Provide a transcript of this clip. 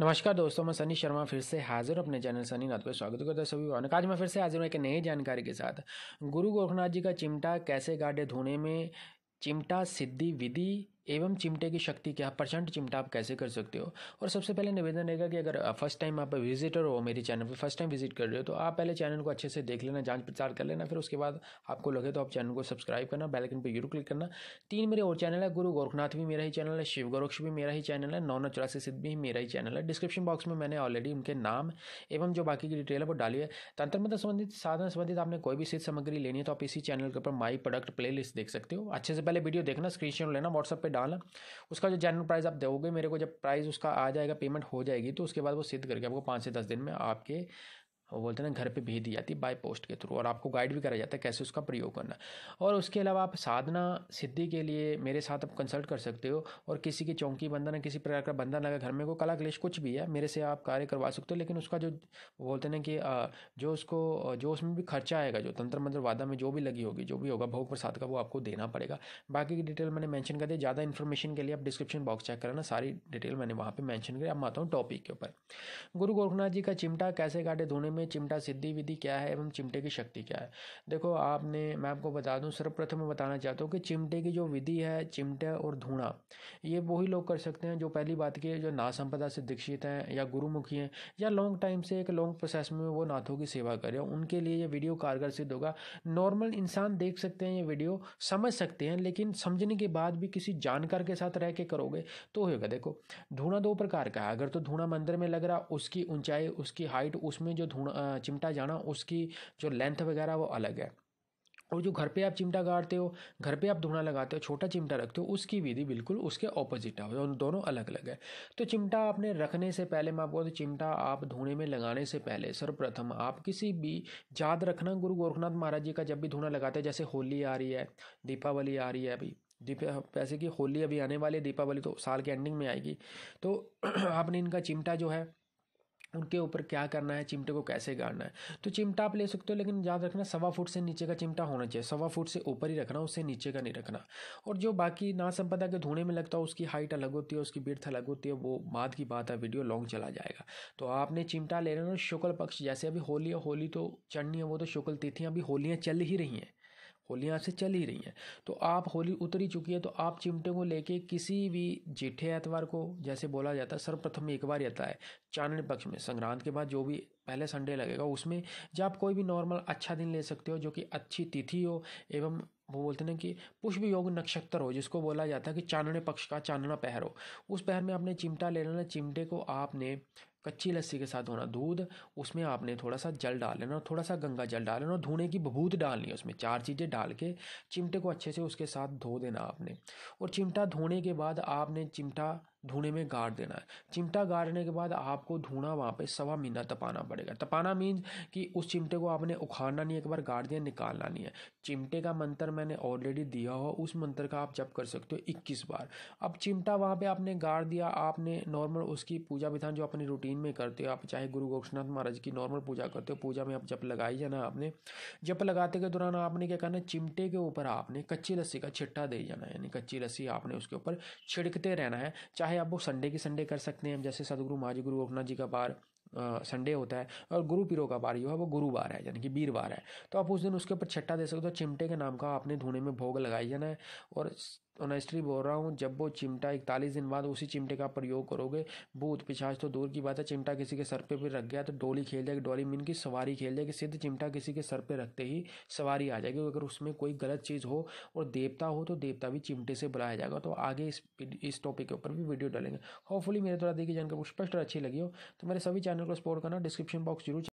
नमस्कार दोस्तों मैं सनी शर्मा फिर से हाजिर अपने चैनल सनी नाथ पर स्वागत करता सभी आज मैं फिर से हाजिर हूँ एक नई जानकारी के साथ गुरु गोरखनाथ जी का चिमटा कैसे गाड़े धोने में चिमटा सिद्धि विधि एवं चिमटे की शक्ति क्या प्रचंड चिमटा आप कैसे कर सकते हो और सबसे पहले निवेदन रहेगा कि अगर फर्स्ट टाइम आप विजिटर हो मेरे चैनल पर फर्स्ट टाइम विजिट कर रहे हो तो आप पहले चैनल को अच्छे से देख लेना जांच प्रचार कर लेना फिर उसके बाद आपको लगे तो आप चैनल को सब्सक्राइब करना बैलकन पर जरूर क्लिक करना तीन मेरे और चैनल है गुरु गोरखनाथ भी मेरा ही चैनल है शिव गोरक्ष भी मेरा ही चैनल है नौना नौ सिद्ध भी मेरा ही चैनल है डिस्क्रिप्शन बॉक्स में मैंने ऑलरेडी उनके नाम एवं जो बाकी की डिटेल है वो डाली है तंत्र मंत्र संबंधित साधन संबंधित आपने कोई भी सिद्ध सामग्री लेनी है तो आप इसी चैनल के ऊपर माई प्रोडक्ट प्ले देख सकते हो अच्छे से पहले वीडियो देखना स्क्रीन लेना व्हाट्सअप पर डाला उसका जो जनरल प्राइस आप दोगे मेरे को जब प्राइस उसका आ जाएगा पेमेंट हो जाएगी तो उसके बाद वो सिद्ध करके आपको पाँच से दस दिन में आपके वो बोलते हैं ना घर पे भेज दी जाती है बाई पोस्ट के थ्रू और आपको गाइड भी कराया जाता है कैसे उसका प्रयोग करना और उसके अलावा आप साधना सिद्धि के लिए मेरे साथ आप कंसल्ट कर सकते हो और किसी की चौंकी बंधन है किसी प्रकार का बंधन लगा घर में कोई कला क्लेश कुछ भी है मेरे से आप कार्य करवा सकते हो लेकिन उसका जो बोलते ना कि जो उसको जो उसमें भी खर्चा आएगा जो तंत्र मंत्र वादा में जो भी लगी होगी जो भी होगा भोग प्रसाद का वो आपको देना पड़ेगा बाकी की डिटेल मैंने मैंशन कर दिया ज़्यादा इन्फॉर्मेशन के लिए आप डिस्क्रिप्शन बॉक्स चेक करना सारी डिटेल मैंने वहाँ पर मैंशन करी अब मैं आता हूँ टॉपिक के ऊपर गुरु गोरखनाथ जी का चिमटा कैसे काटे धोने में में चिमटा सिद्धि विधि क्या है एवं चिमटे की शक्ति क्या है देखो आपने मैं आपको बता दूं सर्वप्रथम मैं बताना चाहता हूँ कि चिमटे की जो विधि है चिमटे और धूणा ये वही लोग कर सकते हैं जो पहली बात की जो ना संपदा से दीक्षित हैं या गुरुमुखी हैं या लॉन्ग टाइम से एक लॉन्ग प्रोसेस में वो नाथों की सेवा करें उनके लिए ये वीडियो कारगर सिद्ध होगा नॉर्मल इंसान देख सकते हैं ये वीडियो समझ सकते हैं लेकिन समझने के बाद भी किसी जानकार के साथ रह के करोगे तो होगा देखो धूणा दो प्रकार का है अगर तो धूणा मंदिर में लग रहा उसकी ऊंचाई उसकी हाइट उसमें जो धूणा चिमटा जाना उसकी जो लेंथ वगैरह वो अलग है और जो घर पे आप चिमटा गाड़ते हो घर पे आप धुना लगाते हो छोटा चिमटा रखते हो उसकी विधि बिल्कुल उसके ऑपोजिट है दोनों अलग अलग है तो चिमटा आपने रखने से पहले मैं आपको तो चिमटा आप धुने में लगाने से पहले सर्वप्रथम आप किसी भी याद रखना गुरु गोरखनाथ महाराज जी का जब भी धुना लगाते हैं जैसे होली आ रही है दीपावली आ रही है अभी दीप वैसे कि होली अभी आने वाली है दीपावली तो साल के एंडिंग में आएगी तो आपने इनका चिमटा जो है उनके ऊपर क्या करना है चिमटे को कैसे गाड़ना है तो चिमटा आप ले सकते हो लेकिन याद रखना सवा फुट से नीचे का चिमटा होना चाहिए सवा फुट से ऊपर ही रखना उससे नीचे का नहीं रखना और जो बाकी ना संपदा के धोने में लगता है उसकी हाइट अलग होती है उसकी बिर्थ अलग होती है वो बाद की बात है वीडियो लॉन्ग चला जाएगा तो आपने चिमटा ले लेना शुक्ल पक्ष जैसे अभी होली है होली तो चढ़नी है वो तो शुक्ल तिथियाँ अभी होलियाँ चल ही रही हैं होली यहाँ से चल ही रही है तो आप होली उतर ही चुकी है तो आप चिमटे को लेके किसी भी जेठे एतवार को जैसे बोला जाता है सर्वप्रथम एक बार आता है चांदनी पक्ष में संक्रांत के बाद जो भी पहले संडे लगेगा उसमें जब आप कोई भी नॉर्मल अच्छा दिन ले सकते हो जो कि अच्छी तिथि हो एवं वो बोलते ना कि पुष्प योग नक्षत्र हो जिसको बोला जाता है कि चांदने पक्ष का चांदना पहर हो उस पहर में आपने चिमटा ले लेना चिमटे को आपने कच्ची लस्सी के साथ धोना दूध उसमें आपने थोड़ा सा जल डाल लेना और थोड़ा सा गंगा जल डाल लेना और धुने की बभूत डालनी है उसमें चार चीज़ें डाल के चिमटे को अच्छे से उसके साथ धो देना आपने और चिमटा धोने के बाद आपने चिमटा धुने में गाड़ देना है चिमटा गाड़ने के बाद आपको धुना वहाँ पे सवा महीना तपाना पड़ेगा तपाना मीन्स कि उस चिमटे को आपने उखाड़ना नहीं एक बार गाड़ दिया निकालना नहीं है चिमटे का मंत्र मैंने ऑलरेडी दिया हुआ उस मंत्र का आप जप कर सकते हो इक्कीस बार अब चिमटा वहाँ पर आपने गाड़ दिया आपने नॉर्मल उसकी पूजा विधान जो अपनी रूटीन में करते हो आप चाहे गुरु गोक्षनाथ महाराज की नॉर्मल पूजा करते हो पूजा में आप जप लगाई जाना आपने जप लगाते के दौरान आपने क्या करना है चिमटे के ऊपर आपने कच्ची लस्सी का छिट्टा दे जाना है यानी कच्ची लस्सी आपने उसके ऊपर छिड़कते रहना है चाहे आप वो संडे की संडे कर सकते हैं जैसे सदगुरु महाजी गुरु गोपनाथ जी का पार संडे होता है और गुरु पीरो का बार जो है वो गुरुवार है यानी कि वीरवार है तो आप उस दिन उसके ऊपर छट्टा दे सकते हो चिमटे के नाम का आपने धोने में भोग लगाई जाना है और ऑनेस्टली बोल रहा हूँ जब वो चिमटा इकतालीस दिन बाद उसी चिमटे का प्रयोग करोगे भूत पिछाच तो दूर की बात है चिमटा किसी के सर पे भी रख गया तो डोली खेल जाएगी डोली मीन की सवारी खेल जाएगी सिद्ध चिमटा किसी के सर पे रखते ही सवारी आ जाएगी अगर उसमें कोई गलत चीज़ हो और देवता हो तो देवता भी चिमटे से बुलाया जाएगा तो आगे इस इस टॉपिक के ऊपर भी वीडियो डालेंगे होपफुली मेरे द्वारा देखिए जानकर जानकारी स्पष्ट और अच्छी लगी हो तो मेरे सभी चैनल चैनल को सपोर्ट करना डिस्क्रिप्शन बॉक्स जरूर